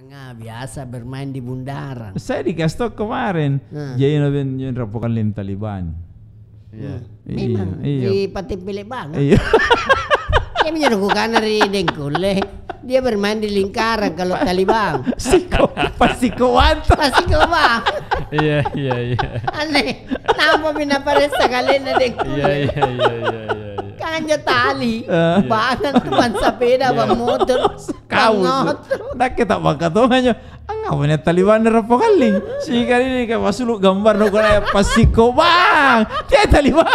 Anga biasa bermain di bundaran. Saya dikasih tahu kemarin, jadi nah. nabi rapokan lim Taliban. Iya. Hmm. iya Memang iya. di pati pilih banget. Iya. dia menyerukan dari dengkule. Dia bermain di lingkaran kalau Taliban. Siko, pasti kuat Pasti kuat Iya iya iya. Aneh. Kenapa minapare sekali na dengkule? Iya iya iya iya. iya aja tali. Uh. Eh. Iya. Banan sepeda, iya. bang motor. Kau. nak kita bakat tu aja. Angga punya tali ban apa kali? Si kali ini kayak masuk gambar nukur pasti bang. Tiada tali bang.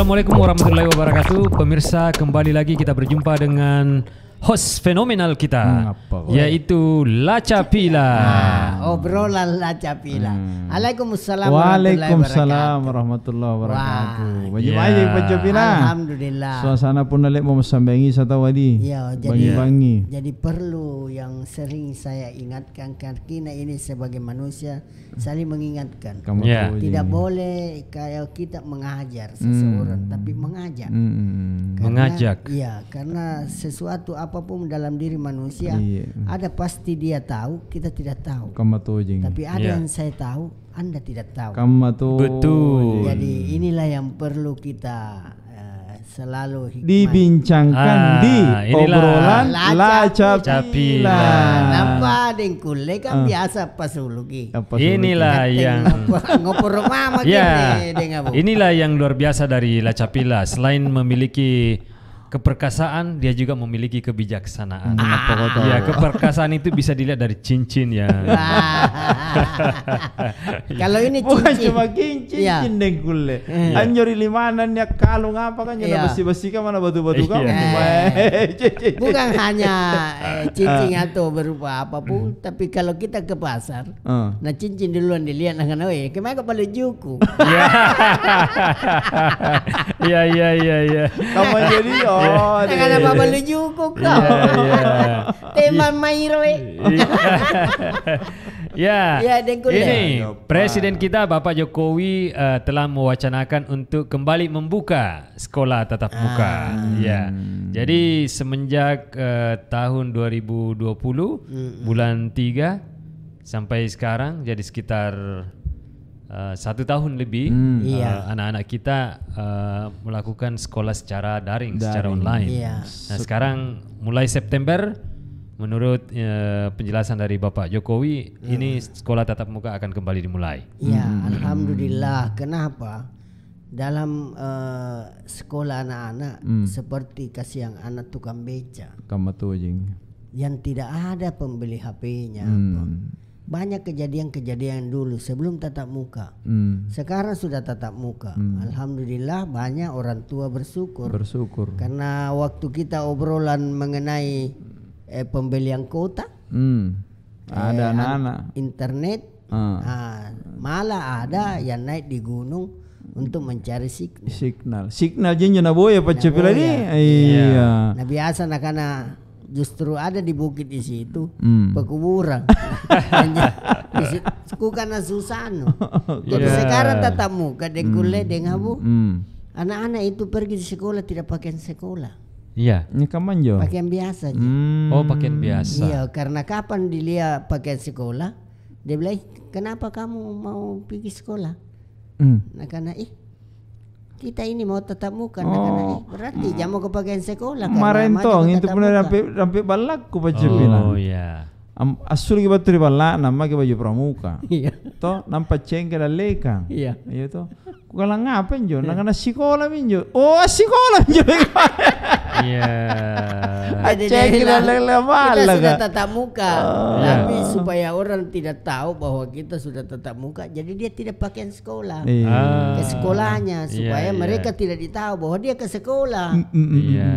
Assalamualaikum warahmatullahi wabarakatuh. Pemirsa, kembali lagi kita berjumpa dengan host fenomenal kita, hmm, yaitu Laca Pila. Nah obrolan lah capila. Hmm. Waalaikumsalam. Waalaikumsalam warahmatullahi wabarakatuh. Banyak banyak Pak Capila. Alhamdulillah. Suasana pun lek mau sambangi sata wadi. Ya, jadi bangi. jadi perlu yang sering saya ingatkan karena ini sebagai manusia saling mengingatkan. Kamu yeah. Iya. Tidak boleh kayak kita mengajar hmm. seseorang hmm. tapi mengajak. Hmm. Karena, mengajak. Iya, karena sesuatu apapun dalam diri manusia yeah. ada pasti dia tahu, kita tidak tahu. Kamu atau jing. Tapi ada yeah. yang saya tahu, Anda tidak tahu. Kamu Betul. Jadi inilah yang perlu kita eh, selalu hikmah. dibincangkan ah, di obrolan lacapi la napa ding kule kan uh. biasa pasulugi inilah yang ngopor mama yeah. inilah yang luar biasa dari lacapila selain memiliki keperkasaan dia juga memiliki kebijaksanaan. Nah, ah. Ya, keperkasaan itu bisa dilihat dari cincin ya. kalau ini cincin. Bukan cuma cincin, ya. cincin dengkule. Ya. Eh. Anjori limanan ya kalung apa kan ya iya. besi-besi kan mana batu-batu kan. Ya. Bukan hanya eh, cincin ah. atau berupa apapun, hmm. tapi kalau kita ke pasar, hmm. nah cincin duluan dilihat nah kan, kemarin kemana kepala juku?" Iya, iya, iya, iya. Kamu jadi oh Oh, ada iya, apa-apa iya. lu juga kau. Teman Mairo. Ya. Ya, ini Presiden kita Bapak Jokowi uh, telah mewacanakan untuk kembali membuka sekolah tatap muka. Ah. Ya. Jadi semenjak uh, tahun 2020 mm -mm. bulan 3 sampai sekarang jadi sekitar Uh, satu tahun lebih hmm. uh, eh, yeah. anak-anak kita uh, melakukan sekolah secara daring, daring. secara online. Yeah. Nah sekarang mulai September, menurut uh, penjelasan dari Bapak Jokowi, hmm. ini sekolah tatap muka akan kembali dimulai. Ya, hmm. alhamdulillah. Kenapa? Dalam uh, sekolah anak-anak hmm. seperti kasih yang anak tukang beca. Yang tidak ada pembeli HP-nya. Hmm banyak kejadian-kejadian dulu sebelum tatap muka. Hmm. Sekarang sudah tatap muka. Hmm. Alhamdulillah banyak orang tua bersyukur. Bersyukur. Karena waktu kita obrolan mengenai eh, pembelian kuota, hmm. ada eh, anak-anak internet, uh. nah, malah ada hmm. yang naik di gunung untuk mencari signal. Signal, signal jenjana boya pak ini. Iya. Nah biasa nak justru ada di bukit di situ hmm. pekuburan. Ku karena no. Jadi yeah. sekarang tatap muka dekule hmm. bu Hmm. Anak-anak itu pergi di sekolah tidak pakai sekolah. Iya. Ini kapan jo. Pakaian biasa. Hmm. Oh pakaian biasa. Iya karena kapan dilihat pakaian sekolah dia bilang kenapa kamu mau pergi sekolah? Hmm. Nah karena ih kita ini mau tetap muka oh. berarti hmm. jamu kepakaian sekolah kan? marentong itu pun sampai rampe balak ku baca oh, bilang oh yeah. asur kita batu balak nama kita baju pramuka iya toh nampak cengkel lekang iya iya ku kalau ngapain jo iya. nak kena sekolah minjo oh sekolah minjo iya Cek lemah Kita sudah kan? tatap muka. Oh. Tapi iya. supaya orang tidak tahu bahwa kita sudah tatap muka, jadi dia tidak pakaian sekolah. Yeah. Iya. Ke sekolahnya iya, supaya mereka tidak ditahu bahwa dia ke sekolah. Mm, mm, mm, iya.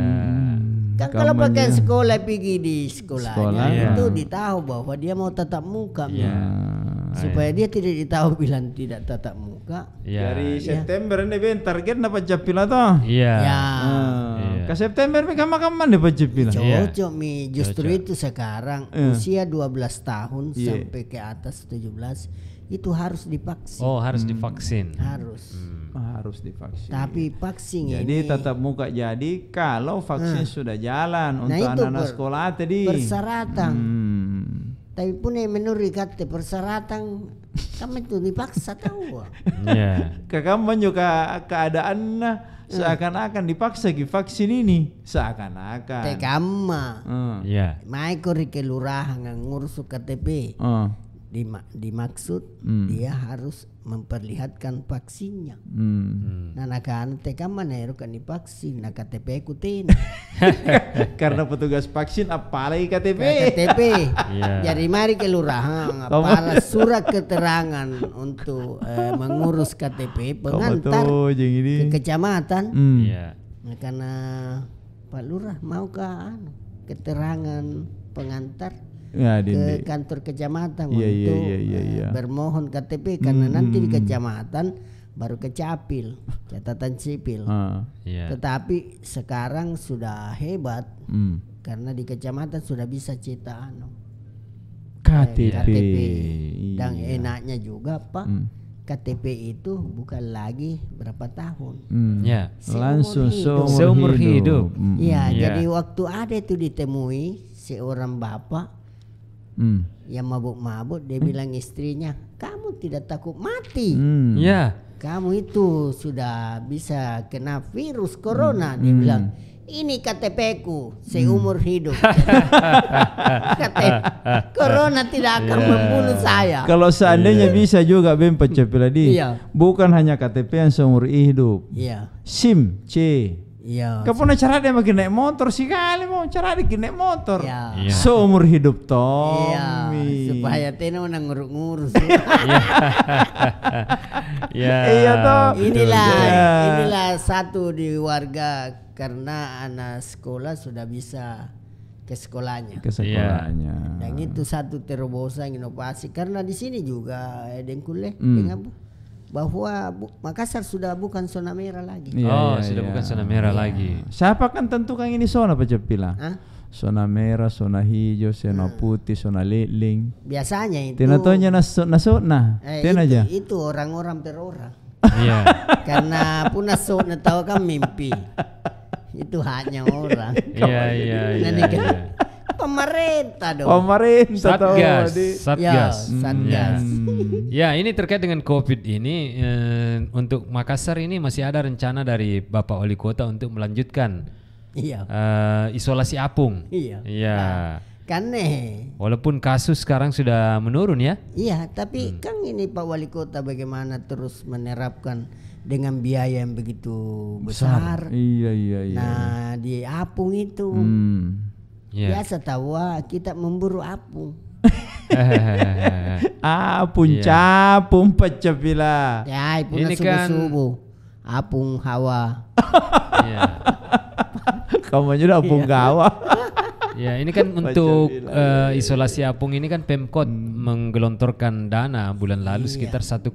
Kan Kamu kalau pakaian sekolah pergi di sekolahnya, sekolah, itu ditahu bahwa dia mau tatap muka. Yeah. supaya dia tidak ditahu bilang tidak tatap muka. Ya. Dari September ya. ini ben target dapat japil atau? Iya. ya. Hmm. Iya. Ke September mereka makan mana Pak Jep bilang. Cocok yeah. mi, justru Cocok. itu sekarang yeah. usia 12 tahun yeah. sampai ke atas 17 itu harus divaksin. Oh, harus hmm. divaksin. Harus. Hmm. Harus divaksin. Tapi vaksin jadi, ini tetap muka jadi kalau vaksin hmm. sudah jalan nah, untuk anak-anak sekolah ah, tadi. Persyaratan. Hmm. Tapi pun yang menurut kata persyaratan kamu itu dipaksa tahu. Iya. yeah. Kakak juga keadaan Hmm. seakan-akan dipaksa ke vaksin ini seakan-akan tegama hmm. ya yeah. maiko ke lurahan ngurus KTP hmm dimak dimaksud hmm. dia harus memperlihatkan vaksinnya. Hmm. Nah, nakan TK mana ya akan vaksin, nah KTP ikutin. Karena petugas vaksin apalagi KTP. KTP. yeah. Jadi mari ke lurah. Oh, apalah surat keterangan untuk eh, mengurus KTP oh, pengantar ke kecamatan. Hmm. Yeah. Nah, karena Pak Lurah maukah anu, keterangan pengantar ya, ke kantor kecamatan ya, untuk ya, ya, ya, bermohon KTP karena hmm. nanti di hmm, hmm. kecamatan baru ke catatan sipil. Uh, yeah. Tetapi sekarang sudah hebat hmm. karena di kecamatan sudah bisa cita anu. KTP. Eh, KTP. Iya. Dan iya. enaknya juga Pak. Hmm. KTP itu bukan lagi berapa tahun. Hmm. Ya, seumur langsung hidup. seumur hidup. Iya, jadi ya. waktu ada itu ditemui seorang bapak hmm. yang mabuk-mabuk dia hmm. bilang istrinya kamu tidak takut mati hmm. ya yeah. kamu itu sudah bisa kena virus hmm. corona hmm. dia bilang ini KTP ku seumur hmm. hidup. KTP corona tidak akan yeah. membunuh saya. Kalau seandainya yeah. bisa juga Bim Pecah pila iya. Yeah. Bukan hanya KTP yang seumur hidup. Yeah. SIM C Iya. Kapan cara dia makin naik motor sih kali mau cara dia naik motor. Iya. iya. Seumur hidup Tommy. Iya. Supaya Tino nang ngurus-ngurus. Iya. iya. Iya toh. Inilah iya. inilah satu di warga karena anak sekolah sudah bisa ke sekolahnya. Ke sekolahnya. Dan itu satu terobosan inovasi karena di sini juga ada eh, yang kuliah. Eh, hmm. dengan bahwa Makassar sudah bukan zona merah lagi. Iya, oh, iya, sudah ya. bukan zona merah ya. lagi. Siapa kan tentukan ini zona Pak Cepila? Zona merah, zona hijau, zona hmm. putih, zona liling. Biasanya itu. Tidak Eh, itu, aja. Itu orang-orang per Iya. Karena pun zona tahu kan mimpi. itu hanya orang. Iya, iya, iya pemerintah dong. Pemerintah Satgas. Di... Satgas. Ya, Satgas. Hmm, ya. ya, ini terkait dengan Covid ini eh, untuk Makassar ini masih ada rencana dari Bapak Wali Kota untuk melanjutkan iya. Eh, isolasi apung. Iya. Iya. Nah, kan nih. Walaupun kasus sekarang sudah menurun ya. Iya, tapi hmm. kan ini Pak Wali Kota bagaimana terus menerapkan dengan biaya yang begitu besar. besar. Iya, iya, iya. Nah, di apung itu hmm Yeah. Biasa tahu kita memburu apung. apung iya. capung pecapila. Ya, ibu ini kan subuh. Apung hawa. Iya. Kamu juga apung gawa. Iya. Ya, ini kan untuk uh, isolasi apung ini kan Pemkot hmm. menggelontorkan dana bulan lalu iya. sekitar 1,5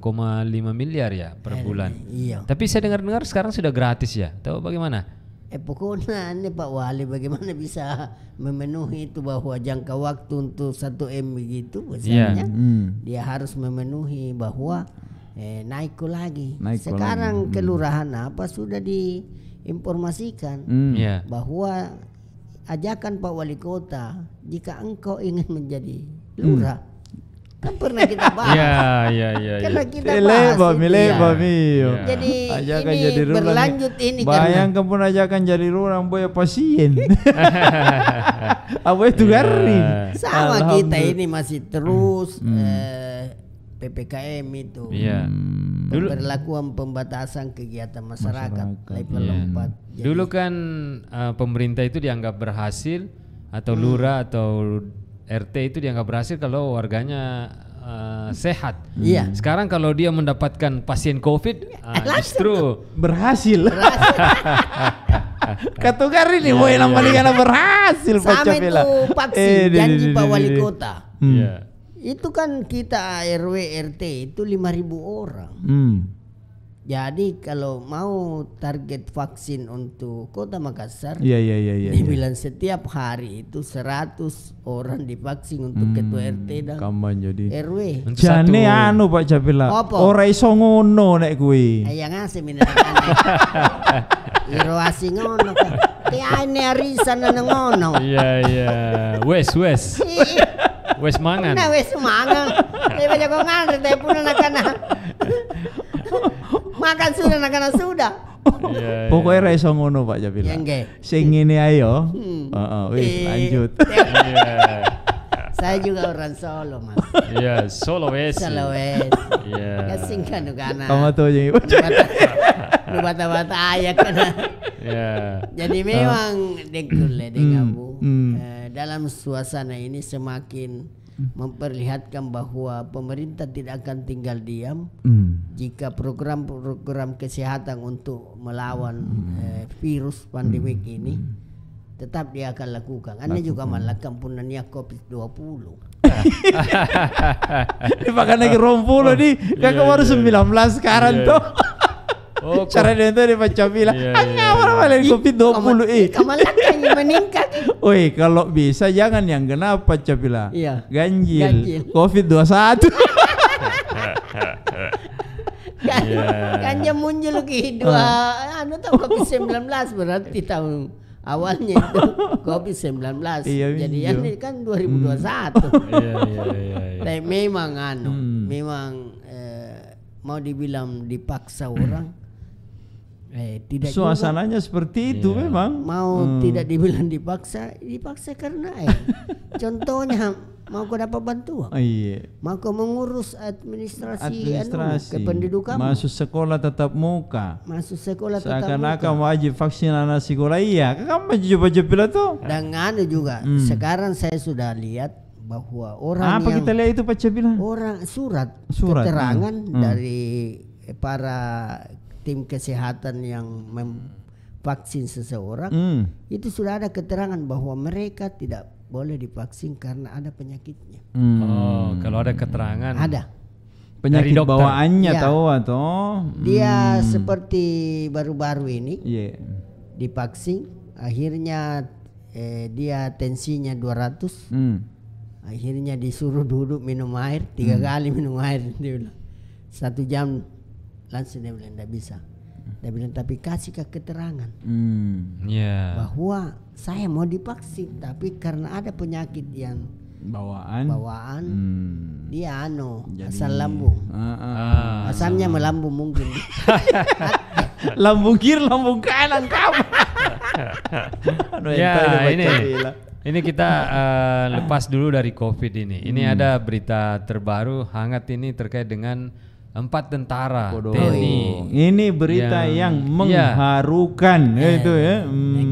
miliar ya per eh, bulan. Iya. Tapi saya dengar-dengar sekarang sudah gratis ya. Tahu bagaimana? Eh ini Pak Wali bagaimana bisa memenuhi itu bahwa jangka waktu untuk satu M begitu besarnya yeah. mm. dia harus memenuhi bahwa eh, naikku lagi. Naikku Sekarang lagi. Hmm. kelurahan mm. apa sudah diinformasikan mm. yeah. bahwa ajakan Pak Wali Kota jika engkau ingin menjadi lurah hmm kan pernah kita bahas. Iya, iya, iya. Karena iya. kita bahas. Bami, leba, bami. Jadi ajakan ini jadi berlanjut ya. ini Bayangkan pun ajakan jadi ruang boya pasien. Apa itu iya. garing. Sama kita ini masih terus hmm. hmm. eh, PPKM itu. Iya. Hmm. Pemberlakuan pembatasan kegiatan masyarakat, masyarakat. level ya. Dulu kan uh, pemerintah itu dianggap berhasil atau hmm. lurah atau RT itu dianggap berhasil kalau warganya uh, sehat. Iya. Hmm. Sekarang kalau dia mendapatkan pasien COVID, uh, justru berhasil. berhasil. Katukar ini, yang paling iya, karena iya. berhasil. Sama itu Paksi, janji Pak eh, Wali Kota. Hmm. Yeah. Itu kan kita RW RT itu 5.000 orang. Hmm jadi kalau mau target vaksin untuk Kota Makassar, ya, ya, ya, ya, Dibilang ya. setiap hari itu 100 orang divaksin untuk hmm, ketua RT dan kaman jadi RW. Jane anu Pak Jabila, Ora iso ngono nek kuwi. Ya ngasih mineran. Iro asing ngono Ti ane arisan nang ngono. Iya iya. Wes wes. Wes mangan. Nah wes mangan. Tapi kok tapi pun anak-anak makan sudah anak-anak sudah. yeah, iya. Pokoknya yeah. raiso ngono Pak Jabila. Yeah, Sing ini ayo. Hmm. Heeh, uh, uh, wis eh, lanjut. Ya. Iya. Saya juga orang Solo, Mas. Iya, wes. Solo wes. Iya. Kasing ya, kan kana. Kamu tuh jadi. Lu bata-bata aja kan. Iya. Jadi memang dekul le dekamu. Bu. dalam suasana ini semakin memperlihatkan bahwa pemerintah tidak akan tinggal diam mm. jika program-program kesehatan untuk melawan mm. eh, virus pandemi mm. ini hmm. tetap dia akan lakukan. Anda juga melakukan punannya COVID-20. Ini bahkan lagi rompulo nih, iya, kakak baru 19 iya. sekarang iya. tuh. Oh, Karena itu dia macam bila iya, iya. orang paling kopi 20 eh. Kamalan kan meningkat. Oi, kalau bisa jangan yang kenapa capila? Iya. Ganjil. Covid 21. kan, yeah. yang muncul lagi dua, uh. anu tahu Covid 19 berarti tahun awalnya itu COVID 19 iya, jadi iya. yang ini kan 2021 hmm. iya, iya, iya, iya. memang anu hmm. memang eh, mau dibilang dipaksa orang Eh, tidak Suasananya juga, seperti iya. itu yeah. memang. Mau hmm. tidak dibilang dipaksa, dipaksa karena eh. contohnya mau kau dapat bantuan. Oh, iya. Mau kau mengurus administrasi, anu, administrasi. Anu, kependudukan. Masuk sekolah tetap muka. Masuk sekolah tetap Seakan-akan wajib vaksin anak sekolah iya. Kamu coba-coba pula tuh. Dengan juga hmm. sekarang saya sudah lihat bahwa orang apa kita lihat itu Pak Orang surat, surat keterangan iya. Hmm. dari para tim kesehatan yang memvaksin seseorang hmm. itu sudah ada keterangan bahwa mereka tidak boleh divaksin karena ada penyakitnya. Hmm. Oh, kalau ada keterangan. Ada. Penyakit Dari bawaannya ya. tahu atau dia hmm. seperti baru-baru ini yeah. divaksin akhirnya eh, dia tensinya 200. hmm. Akhirnya disuruh duduk minum air tiga hmm. kali minum air satu jam langsung dia bilang tidak bisa dia bilang tapi kasih ke keterangan hmm. yeah. bahwa saya mau divaksin tapi karena ada penyakit yang bawaan bawaan hmm. dia anu Jadi, asal lambung uh, ah, uh, ah. ah. asamnya uh. melambung mungkin lambung kiri lambung kanan kamu ya ini ini kita uh, lepas dulu dari covid ini ini hmm. ada berita terbaru hangat ini terkait dengan empat tentara Bodoh. TNI. Ini berita yang, yang iya. mengharukan ya. Eh, itu ya. Hmm.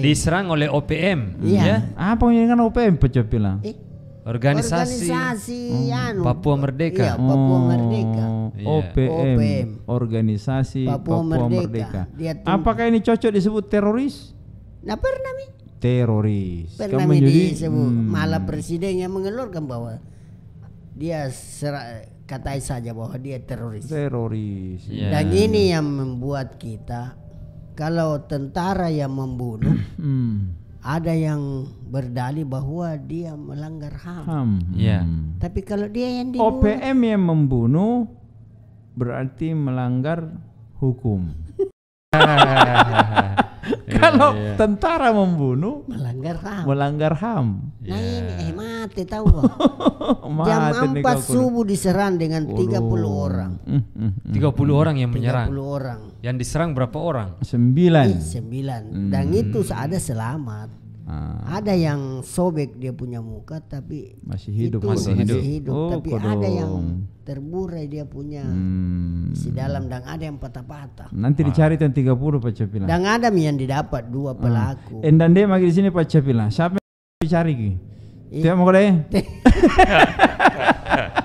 Diserang oleh OPM. Iya. Ya. Apa yang kan OPM pecah bilang? Eh, organisasi, organisasi hmm. Papua Merdeka. Iya, Papua oh. Merdeka. Oh, iya. OPM, OPM, organisasi Papua, Papua Merdeka. Merdeka. Apakah ini cocok disebut teroris? Nah pernah mi. Teroris. Pernah mi disebut. Hmm. Malah presiden yang mengeluarkan bahwa dia serak katai saja bahwa dia teroris. Teroris. Yeah. Dan ini yang membuat kita kalau tentara yang membunuh hmm. ada yang berdalih bahwa dia melanggar HAM. HAM. Yeah. Hmm. Tapi kalau dia yang dibunuh OPM yang membunuh berarti melanggar hukum. kalau iya, iya. tentara membunuh melanggar HAM. Melanggar HAM. Nah iya. ini eh mati tahu mati Jam empat subuh diserang dengan tiga 30 orang. Mm, mm, orang yang menyerang. 30 orang. Yang diserang berapa orang? Sembilan. Eh, 9. Hmm. Dan itu ada selamat. Ah. Ada yang sobek dia punya muka tapi masih hidup, itu masih, masih hidup, oh, tapi kodong. ada yang terburai dia punya hmm. dalam dan ada yang patah-patah. Nanti ah. dicari yang 30 Pak Capila. Dan ada yang didapat dua ah. pelaku. Ah. Eh, Endan dia di sini Pak Capila. Siapa yang dicari? Iya mau kode.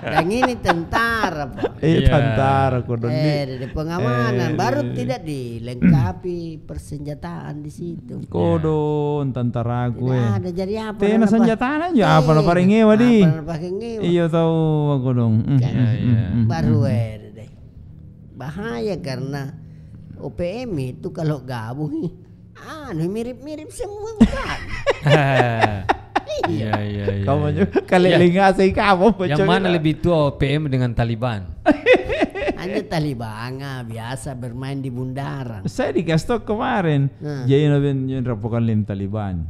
Yang ini tentara, Pak. Iya, iya. tentara kudu eh, di pengamanan eh, baru iya. tidak dilengkapi persenjataan di situ. Kudu tentara iya. gue. Tidak ya. ada jadi apa? Tena senjataan aja apa lo paling ngewa di. Iya tahu aku kudung. Mm, mm, mm, baru er deh. Bahaya karena OPM itu kalau gabung anu mirip-mirip semua kan. Iya, iya. Iya, iya Kamu juga keliling ya. sih kamu Yang mana lebih tua PM dengan Taliban? Hanya Taliban ah, biasa bermain di bundaran. Saya dikasih tahu kemarin, nah. jadi nabi rapokan lim Taliban.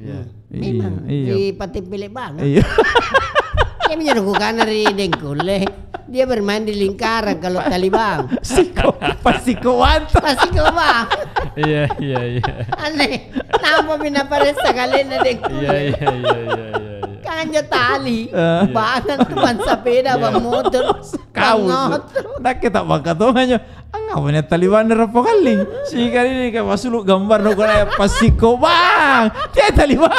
Iya. Hmm. Memang di Pati pilih Iya. Dia menyerukan dari dengkule. Dia bermain di lingkaran kalau Taliban. Siko, pasti Pasikoan. Iya, iya, iya. Aneh. Nama bina paresa ini dengkule. Iya, iya, iya, iya. iya. iya. tali, eh. bahkan teman sepeda, iya. bang motor, kau Nah kita bangka tuh hanya, ah punya Taliban nerapa kali. Si kali ini kau masuk gambar pasti kau bang, dia Taliban.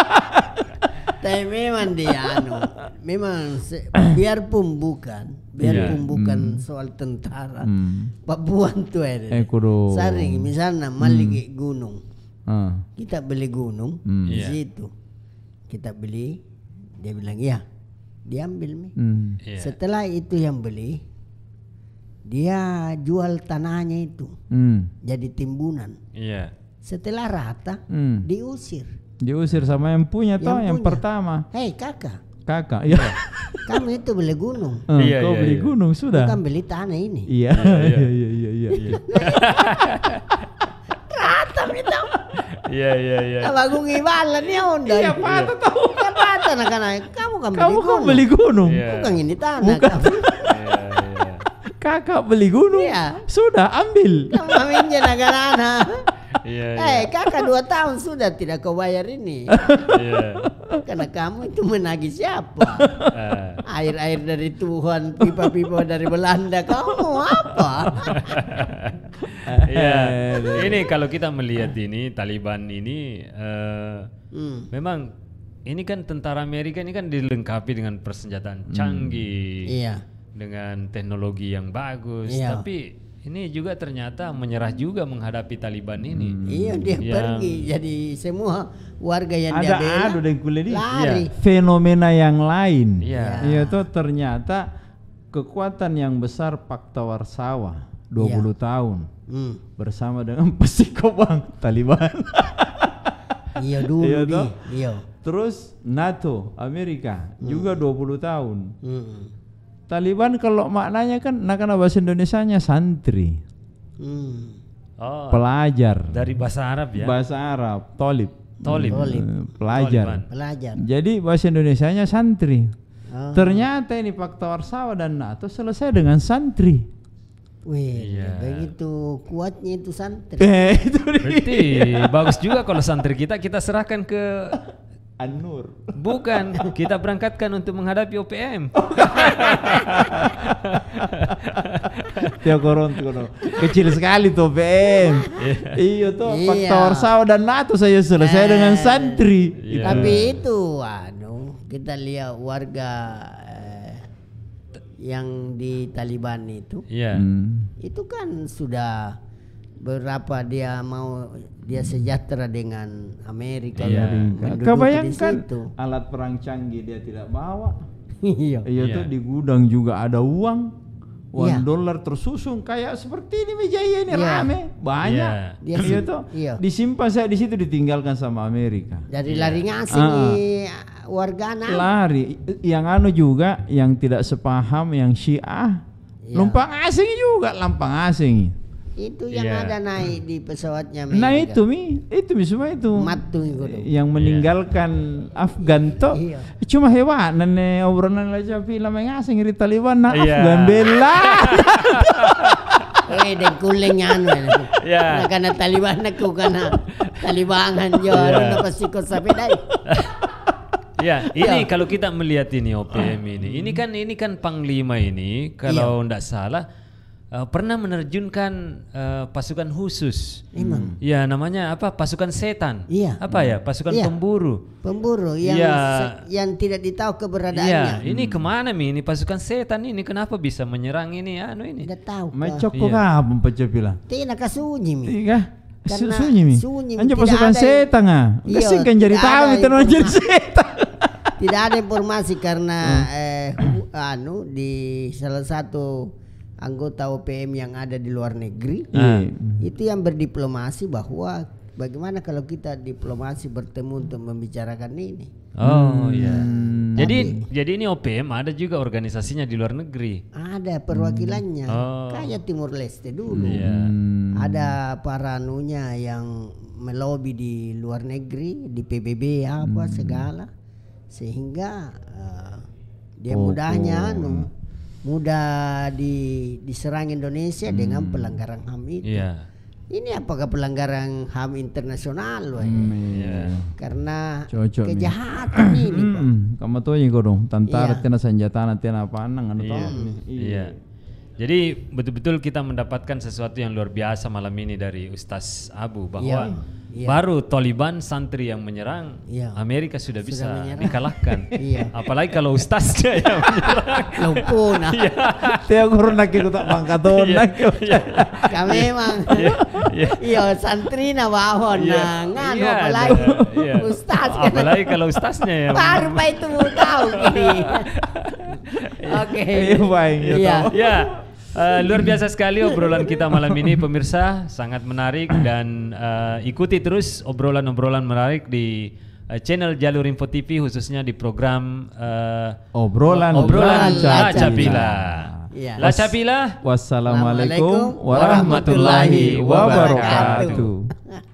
Tapi memang dia anu, memang se, biarpun bukan, biarpun yeah. bukan mm. soal tentara, mm. Papua itu ada. Eh, Sering misalnya malik mm. gunung, uh. kita beli gunung mm. di iya. situ, kita beli, dia bilang iya, diambil mi. Mm. Yeah. Setelah itu yang beli, dia jual tanahnya itu, mm. jadi timbunan. Yeah. Setelah rata, mm. diusir. Diusir sama yang punya yang toh punya. yang pertama. Hei kakak. Kakak, iya. iya. Kamu itu beli gunung. Hmm, iya, kau iya, beli iya. gunung sudah. Bukan beli tanah ini. Iya, iya, iya, iya, iya. iya, iya. Rata kita. Iya, iya, iya. Abagung ibalan ya Honda. Iya, patah tahu. Kan patah nak naik. Kamu kan beli kan gunung. Kamu beli gunung. Bukan ini tanah. Bukan. Kakak beli gunung. Iya. Sudah ambil. Kamu minjem anak-anak. Iya, eh hey, iya. kakak dua tahun sudah tidak kau bayar ini. Iya. Karena kamu itu menagih siapa? Eh. Air-air dari Tuhan, pipa-pipa dari Belanda, kamu apa? Iya. Eh. ini kalau kita melihat ini Taliban ini uh, hmm. memang ini kan tentara Amerika ini kan dilengkapi dengan persenjataan hmm. canggih, hmm. iya. dengan teknologi yang bagus, iya. tapi ini juga ternyata menyerah juga menghadapi Taliban ini. Hmm. Iya dia ya. pergi jadi semua warga yang ada dia adu kuliah lari. Ya. Fenomena yang lain ya. itu ternyata kekuatan yang besar Pakta Warsawa 20 ya. tahun hmm. bersama dengan Pesikobang Taliban. iya dulu iya, iya. Terus NATO Amerika hmm. juga 20 tahun. Hmm Taliban kalau maknanya kan nah karena bahasa Indonesianya santri. Hmm. Oh, pelajar. Dari bahasa Arab ya. Bahasa Arab, tolib. Tolib. Eh, tolib. Pelajar. Toliban. Pelajar. Jadi bahasa Indonesianya santri. Oh. Ternyata ini fakta Warsawa dan NATO selesai dengan santri. Wih, iya. begitu kuatnya itu santri. Eh, itu Berarti bagus juga kalau santri kita kita serahkan ke Anur. Bukan, kita berangkatkan untuk menghadapi OPM. Oh, Tiokoron kono. Kecil sekali tuh OPM. Iya. iya tuh iya. faktor saw dan NATO saya selesai eh. dengan santri. Iya. Tapi itu anu kita lihat warga eh, yang di Taliban itu. Iya. Hmm. Itu kan sudah berapa dia mau dia sejahtera dengan Amerika. Iya. Amerika. Iya. Kau bayangkan alat perang canggih dia tidak bawa. iya. Iya tuh di gudang juga ada uang. One yeah. dollar tersusun kayak seperti iya ini meja ini yeah. rame banyak. Yeah. Iya, iya. tuh. Gitu. Yeah. Disimpan saya di situ ditinggalkan sama Amerika. Jadi yeah. lari ngasih ah. warga anak. Lari. Yang anu juga yang tidak sepaham yang Syiah. Yeah. Lumpang asing juga, lampang asing. Itu yang yeah. ada naik di pesawatnya. Amerika. Nah gitu. itu mi, itu mi semua itu. Matu Yang iya. meninggalkan yeah. Afgan to Yeah. Cuma hewan nene obrolan aja film yang asing dari Taliban nah yeah. Afgan bela. Eh dek kulingnya anu. Ya. Iya. Nah, karena Taliban aku karena Taliban jo yeah. pasti kau sampai dari. Ya, ini iya. kalau kita melihat ini OPM ini, ah. ini kan ini kan panglima ini kalau tidak salah uh, pernah menerjunkan uh, pasukan khusus. Emang. Hmm. Ya namanya apa? Pasukan setan. Iya. Apa ya? Pasukan iya. pemburu. Pemburu yang ya. yang tidak ditahu keberadaannya. Iya. Ini kemana mi? Ini pasukan setan ini kenapa bisa menyerang ini? Anu ini. Tidak tahu. macam kok apa iya. pecah bilang? Tidak kasunyi mi. Tidak. Karena sunyi mi. Sunyi. Anjo pasukan setan ah. Iya, Kasih kan jadi tahu itu jadi setan. Tidak ada informasi karena hmm. eh, anu di salah satu anggota OPM yang ada di luar negeri hmm. itu yang berdiplomasi bahwa bagaimana kalau kita diplomasi bertemu untuk membicarakan ini. Oh hmm. ya. Hmm. Jadi Tapi, jadi ini OPM ada juga organisasinya di luar negeri. Ada perwakilannya. Hmm. Oh. Kayak Timur Leste dulu. Iya. Hmm. Ada para anunya yang melobi di luar negeri, di PBB apa hmm. segala. Sehingga uh, dia oh, mudahnya oh mudah di diserang Indonesia hmm. dengan pelanggaran HAM itu. Yeah. Ini apakah pelanggaran HAM internasional loh hmm, ya? Karena Cocok kejahatan nih. ini. Pak. Hmm, hmm. kamu tuh yang dong, tentara yeah. senjata nanti apa nang anu Iya. Iya. Jadi betul-betul kita mendapatkan sesuatu yang luar biasa malam ini dari Ustaz Abu bahwa yeah yeah. baru Taliban santri yang menyerang, yeah. Amerika sudah, sudah bisa menyerang. dikalahkan. yeah. Apalagi kalau ustaznya yang menyerang. Lumpuna. Ya ah. iya. Tiap urun nak ikut tak bangka nak. Kami memang. Iya, iya. iya santri na wahon na ngan apalagi ustaz. Apalagi kalau ustaznya yang. Baru itu tahu. Oke. Iya. Ya Uh, luar biasa sekali obrolan kita malam ini pemirsa sangat menarik dan uh, ikuti terus obrolan-obrolan menarik di uh, channel Jalur Info TV khususnya di program uh, obrolan obrolan Lacapila. Lacapila. Iya. Wassalamualaikum warahmatullahi wabarakatuh.